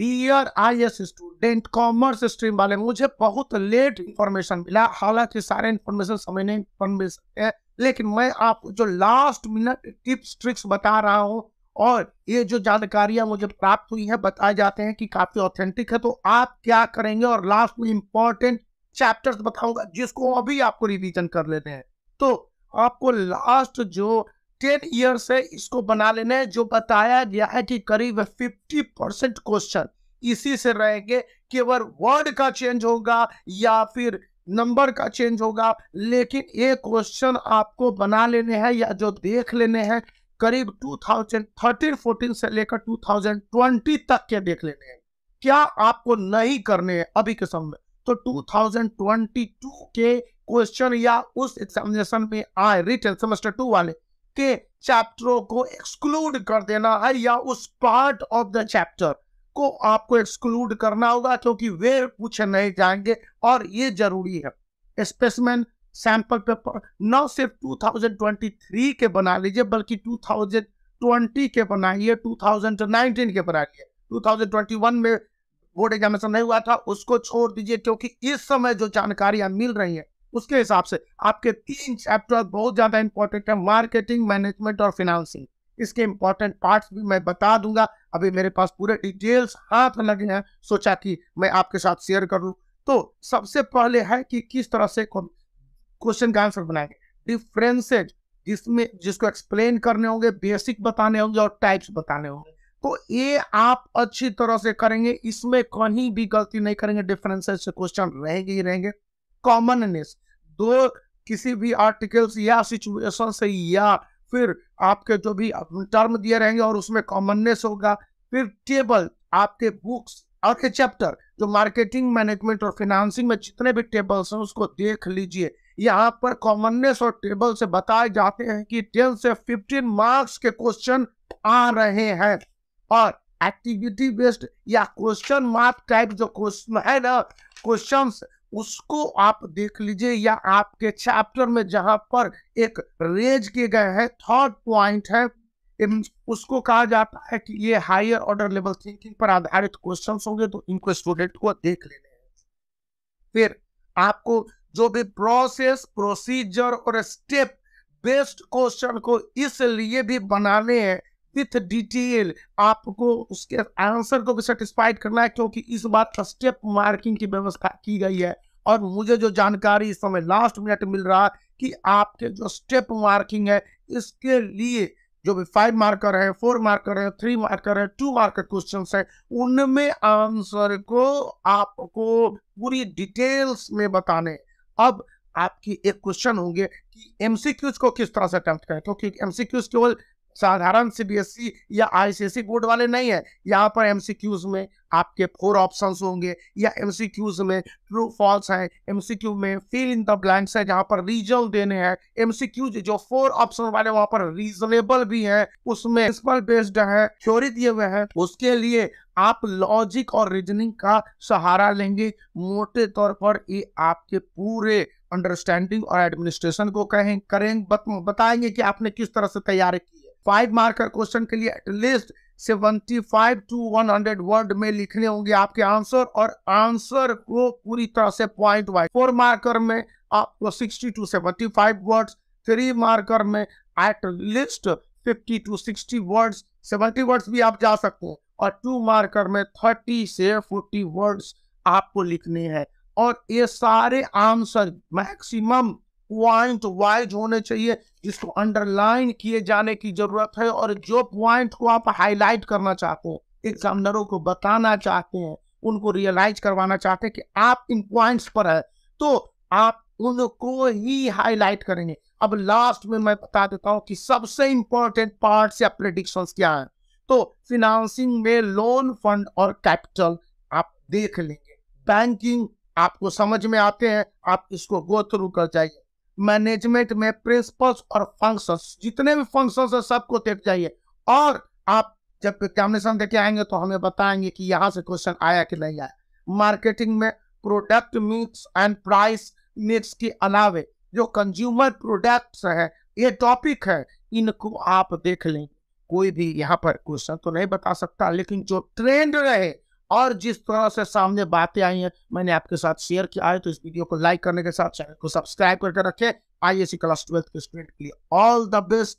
dear I S student commerce stream वाले मुझे बहुत लेट इंफॉर्मेशन मिला हालांकि सारे इंफॉर्मेशन समय नहीं मिल सकते लेकिन मैं आपको जो लास्ट मिनट टिप्स ट्रिक्स बता रहा हूँ और ये जो जानकारियां मुझे प्राप्त हुई है बताए जाते हैं कि काफी ऑथेंटिक है तो आप क्या करेंगे और लास्ट में इंपॉर्टेंट चैप्टर्स बताऊंगा जिसको अभी आपको रिविजन कर लेते हैं तो आपको लास्ट जो टेन ईयर से इसको बना लेने जो बताया गया है कि करीब फिफ्टी परसेंट क्वेश्चन इसी से रहेंगे केवल वर्ड का चेंज होगा या फिर नंबर का चेंज होगा लेकिन ये क्वेश्चन आपको बना लेने हैं या जो देख लेने हैं करीब 2013 14 से लेकर 2020 तक के देख लेने हैं क्या आपको नहीं करने हैं अभी के समय तो 2022 के क्वेश्चन या उस एग्जामिनेशन में आए रिटेल सेमेस्टर टू वाले के चैप्टरों को एक्सक्लूड कर देना है या उस पार्ट ऑफ द चैप्टर को आपको एक्सक्लूड करना होगा क्योंकि वे पूछे नहीं जाएंगे और ये जरूरी है स्पेसमैन सैंपल पेपर न सिर्फ 2023 के बना लीजिए बल्कि 2020 के बनाइए 2019 के बनाइए 2021 में बोर्ड एग्जामिनेशन नहीं हुआ था उसको छोड़ दीजिए क्योंकि इस समय जो जानकारियां मिल रही है उसके हिसाब से आपके तीन चैप्टर बहुत ज़्यादा इंपॉर्टेंट है मार्केटिंग मैनेजमेंट और फिनांसिंग इसके इंपॉर्टेंट पार्ट्स भी मैं बता दूंगा अभी मेरे पास पूरे डिटेल्स हाथ लगे हैं सोचा कि मैं आपके साथ शेयर कर लूँ तो सबसे पहले है कि किस तरह से क्वेश्चन का आंसर बनाएंगे डिफरेंसेज जिसमें जिसको एक्सप्लेन करने होंगे बेसिक बताने होंगे और टाइप्स बताने होंगे तो ये आप अच्छी तरह से करेंगे इसमें कहीं भी गलती नहीं करेंगे डिफरेंसेज से क्वेश्चन रहेंगे ही रहेंगे कॉमननेस दो किसी भी आर्टिकल्स या सिचुएशन से या फिर आपके जो भी टर्म दिए रहेंगे और उसमें कॉमननेस होगा फिर टेबल आपके बुक्स और के चैप्टर जो मार्केटिंग मैनेजमेंट और फिनेंसिंग में जितने भी टेबल्स हैं उसको देख लीजिए यहाँ पर कॉमननेस और टेबल से बताए जाते हैं कि टेन से फिफ्टीन मार्क्स के क्वेश्चन आ रहे हैं और एक्टिविटी बेस्ड या क्वेश्चन मार्क टाइप जो क्वेश्चन है ना क्वेश्चन उसको आप देख लीजिए या आपके चैप्टर में जहां पर एक रेज किए गए हैं थर्ड पॉइंट है उसको कहा जाता है कि ये हायर ऑर्डर लेवल थिंकिंग पर आधारित क्वेश्चंस होंगे तो इनको स्टूडेंट को देख लेने हैं फिर आपको जो भी प्रोसेस प्रोसीजर और स्टेप बेस्ड क्वेश्चन को इसलिए भी बनाने हैं विथ डिटेल आपको उसके आंसर को भी सेटिस्फाइड करना है क्योंकि इस बार स्टेप मार्किंग की व्यवस्था की गई है और मुझे जो जानकारी इस समय लास्ट मिनट मिल रहा कि आपके जो स्टेप मार्किंग है इसके लिए जो भी फाइव मार्कर है फोर मार्कर है थ्री मार्कर है टू मार्कर क्वेश्चन है उनमें आंसर को आपको पूरी डिटेल्स में बताने अब आपकी एक क्वेश्चन होंगे कि एमसीक्यूज को किस तरह से अटैम्प्ट करें क्योंकि एमसीक्यूज केवल साधारण सीबीएसई e या आईसीएसई बोर्ड e वाले नहीं है यहाँ पर एमसीक्यूज में आपके फोर ऑप्शंस होंगे या एमसीक्यूज में ट्रू फॉल्स है एमसीक्यू में फिल इन द ब्लैंक्स है जहाँ पर रीजन देने हैं एमसीक्यूज जो फोर ऑप्शन वाले वहाँ पर रीजनेबल भी है उसमें प्रिंसिपल बेस्ड है थ्योरी दिए हुए हैं उसके लिए आप लॉजिक और रीजनिंग का सहारा लेंगे मोटे तौर पर ये आपके पूरे अंडरस्टैंडिंग और एडमिनिस्ट्रेशन को कहें करें बत, बताएंगे कि आपने किस तरह से तैयारी की है फाइव मार्क का क्वेश्चन के लिए at least seventy five to one hundred word में लिखने होंगे आपके आंसर और आंसर को पूरी तरह से पॉइंट वाइज फोर मार्कर में आपको sixty to seventy five words three marker में at least fifty to sixty words seventy words भी आप जा सकते हैं और टू मार्कर में थर्टी से फोर्टी वर्ड्स आपको लिखने हैं और ये सारे आंसर मैक्सिमम पॉइंट वाइज होने चाहिए जिसको अंडरलाइन किए जाने की जरूरत है और जो पॉइंट को आप हाईलाइट करना चाहते हो एग्जामिनरों को बताना चाहते हैं उनको रियलाइज करवाना चाहते हैं कि आप इन पॉइंट्स पर है तो आप उनको ही हाईलाइट करेंगे अब लास्ट में मैं बता देता हूँ कि सबसे इंपॉर्टेंट पार्ट या प्रेडिक्शन क्या है तो फिनांसिंग में लोन फंड और कैपिटल आप देख लेंगे बैंकिंग आपको समझ में आते हैं आप इसको गो थ्रू कर जाइए मैनेजमेंट में प्रिंसिपल्स और फंक्शंस जितने भी फंक्शंस है सबको देख जाइए और आप जब एग्जामिनेशन देके आएंगे तो हमें बताएंगे कि यहाँ से क्वेश्चन आया कि नहीं आया मार्केटिंग में product mix and price mix के अलावे जो कंज्यूमर प्रोडक्ट्स है ये टॉपिक है इनको आप देख लें कोई भी यहाँ पर क्वेश्चन तो नहीं बता सकता लेकिन जो ट्रेंड रहे और जिस तरह से सामने बातें आई हैं मैंने आपके साथ शेयर किया है तो इस वीडियो को लाइक करने के साथ चैनल को सब्सक्राइब करके रखें I S C class twelfth के स्टूडेंट के लिए ऑल द बेस्ट